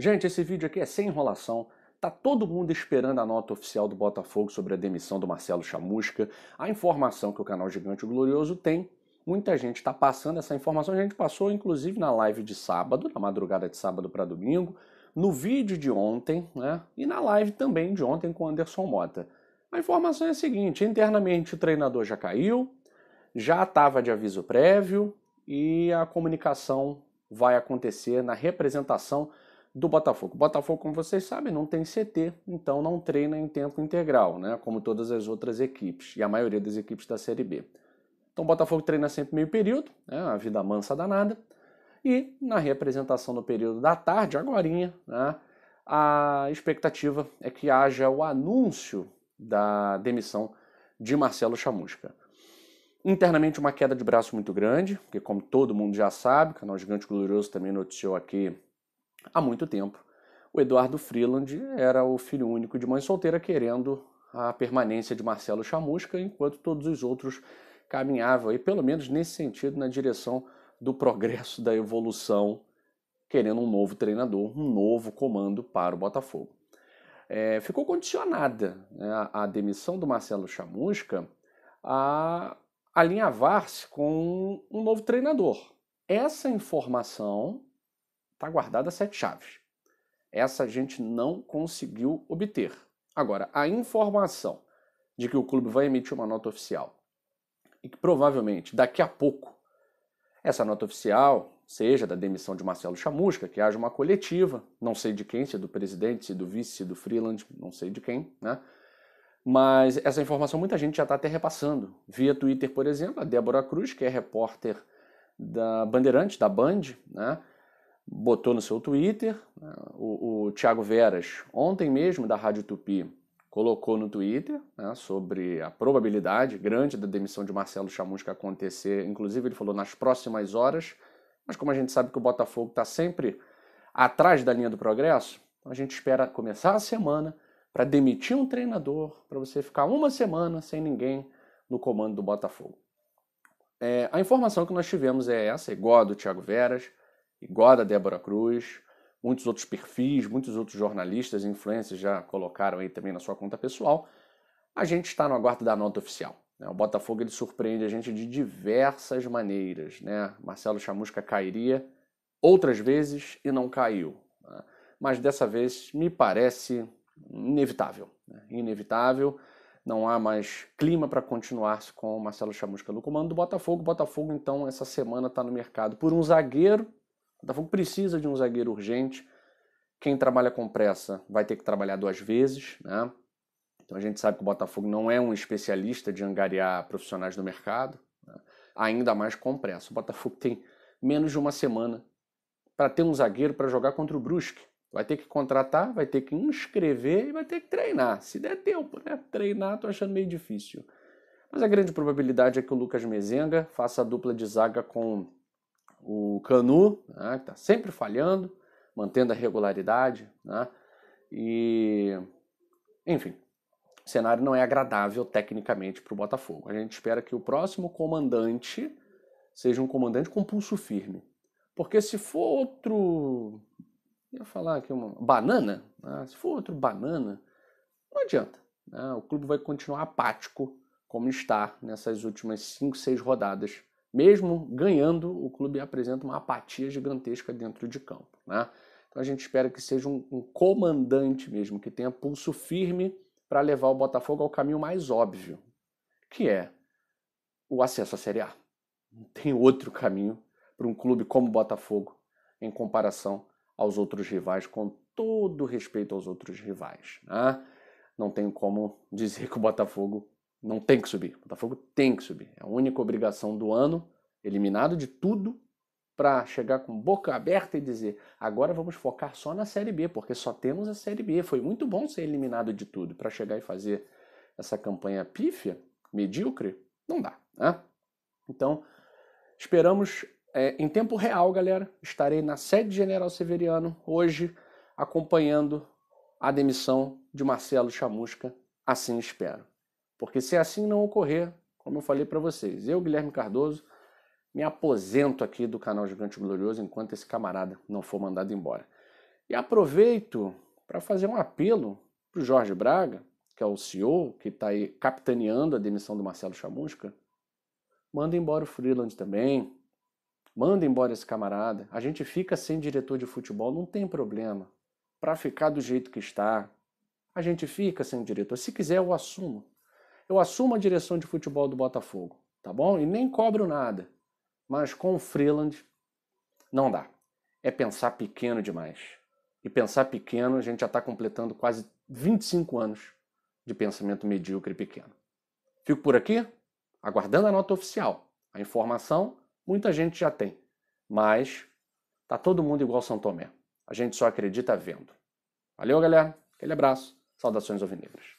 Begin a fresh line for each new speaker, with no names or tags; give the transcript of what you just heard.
Gente, esse vídeo aqui é sem enrolação. Tá todo mundo esperando a nota oficial do Botafogo sobre a demissão do Marcelo Chamusca. A informação que o canal Gigante Glorioso tem, muita gente está passando essa informação. A gente passou inclusive na live de sábado, na madrugada de sábado para domingo, no vídeo de ontem, né? E na live também de ontem com o Anderson Mota. A informação é a seguinte: internamente o treinador já caiu, já estava de aviso prévio e a comunicação vai acontecer na representação do Botafogo. O Botafogo, como vocês sabem, não tem CT, então não treina em tempo integral, né? como todas as outras equipes e a maioria das equipes da Série B. Então o Botafogo treina sempre meio período, né? a vida mansa danada, e na representação no período da tarde, agorinha, né? a expectativa é que haja o anúncio da demissão de Marcelo Chamusca. Internamente, uma queda de braço muito grande, porque, como todo mundo já sabe, o canal Gigante Glorioso também noticiou aqui há muito tempo. O Eduardo Freeland era o filho único de mãe solteira querendo a permanência de Marcelo Chamusca, enquanto todos os outros caminhavam, e pelo menos nesse sentido, na direção do progresso, da evolução, querendo um novo treinador, um novo comando para o Botafogo. É, ficou condicionada né, a, a demissão do Marcelo Chamusca a alinhavar-se com um novo treinador. Essa informação está guardada sete chaves. Essa a gente não conseguiu obter. Agora, a informação de que o clube vai emitir uma nota oficial e que provavelmente daqui a pouco essa nota oficial seja da demissão de Marcelo Chamusca, que haja uma coletiva, não sei de quem, se é do presidente, se é do vice, se é do Freeland, não sei de quem, né? Mas essa informação muita gente já está até repassando. Via Twitter, por exemplo, a Débora Cruz, que é repórter da Bandeirantes, da Band, né? botou no seu Twitter, né? o, o Veras, ontem mesmo da Rádio Tupi, colocou no Twitter né, sobre a probabilidade grande da demissão de Marcelo Chamusca acontecer. Inclusive, ele falou nas próximas horas, mas como a gente sabe que o Botafogo está sempre atrás da linha do progresso, a gente espera começar a semana para demitir um treinador, para você ficar uma semana sem ninguém no comando do Botafogo. É, a informação que nós tivemos é essa, igual a do Thiago Veras igual a Débora Cruz, muitos outros perfis, muitos outros jornalistas e influencers já colocaram aí também na sua conta pessoal. A gente está no aguardo da nota oficial. Né? O Botafogo ele surpreende a gente de diversas maneiras. Né? Marcelo Chamusca cairia outras vezes e não caiu. Né? Mas dessa vez me parece inevitável. Né? Inevitável. Não há mais clima para continuar com o Marcelo Chamusca no comando do Botafogo. O Botafogo, então, essa semana está no mercado por um zagueiro o Botafogo precisa de um zagueiro urgente. Quem trabalha com pressa vai ter que trabalhar duas vezes, né? Então a gente sabe que o Botafogo não é um especialista de angariar profissionais do mercado, né? ainda mais com pressa. O Botafogo tem menos de uma semana para ter um zagueiro para jogar contra o Brusque. Vai ter que contratar, vai ter que inscrever e vai ter que treinar. Se der tempo, né? Treinar, tô achando meio difícil. Mas a grande probabilidade é que o Lucas Mezenga faça a dupla de zaga com o Canu, né, que está sempre falhando, mantendo a regularidade, né, e enfim, o cenário não é agradável tecnicamente para o Botafogo. A gente espera que o próximo comandante seja um comandante com pulso firme, porque se for outro, ia falar aqui uma banana, né, se for outro banana, não adianta. Né, o clube vai continuar apático como está nessas últimas cinco, seis rodadas mesmo ganhando, o clube apresenta uma apatia gigantesca dentro de campo. Né? Então a gente espera que seja um, um comandante mesmo, que tenha pulso firme para levar o Botafogo ao caminho mais óbvio, que é o acesso à Série A. Não tem outro caminho para um clube como o Botafogo em comparação aos outros rivais, com todo respeito aos outros rivais. Né? Não tem como dizer que o Botafogo não tem que subir. O Botafogo tem que subir. É a única obrigação do ano, eliminado de tudo, para chegar com boca aberta e dizer: agora vamos focar só na Série B, porque só temos a Série B. Foi muito bom ser eliminado de tudo para chegar e fazer essa campanha pífia, medíocre. Não dá, né? Então, esperamos é, em tempo real, galera. Estarei na sede General Severiano hoje, acompanhando a demissão de Marcelo Chamusca. Assim espero. Porque se assim não ocorrer, como eu falei para vocês, eu, Guilherme Cardoso, me aposento aqui do canal Gigante Glorioso enquanto esse camarada não for mandado embora. E aproveito para fazer um apelo para o Jorge Braga, que é o CEO, que está aí capitaneando a demissão do Marcelo Chamusca. Manda embora o Freeland também. Manda embora esse camarada. A gente fica sem diretor de futebol, não tem problema. Para ficar do jeito que está, a gente fica sem diretor. Se quiser, eu assumo eu assumo a direção de futebol do Botafogo, tá bom? E nem cobro nada. Mas com o Freeland não dá. É pensar pequeno demais. E pensar pequeno, a gente já está completando quase 25 anos de pensamento medíocre e pequeno. Fico por aqui, aguardando a nota oficial. A informação muita gente já tem, mas tá todo mundo igual São Tomé. A gente só acredita vendo. Valeu, galera. Aquele abraço. Saudações alvinegras.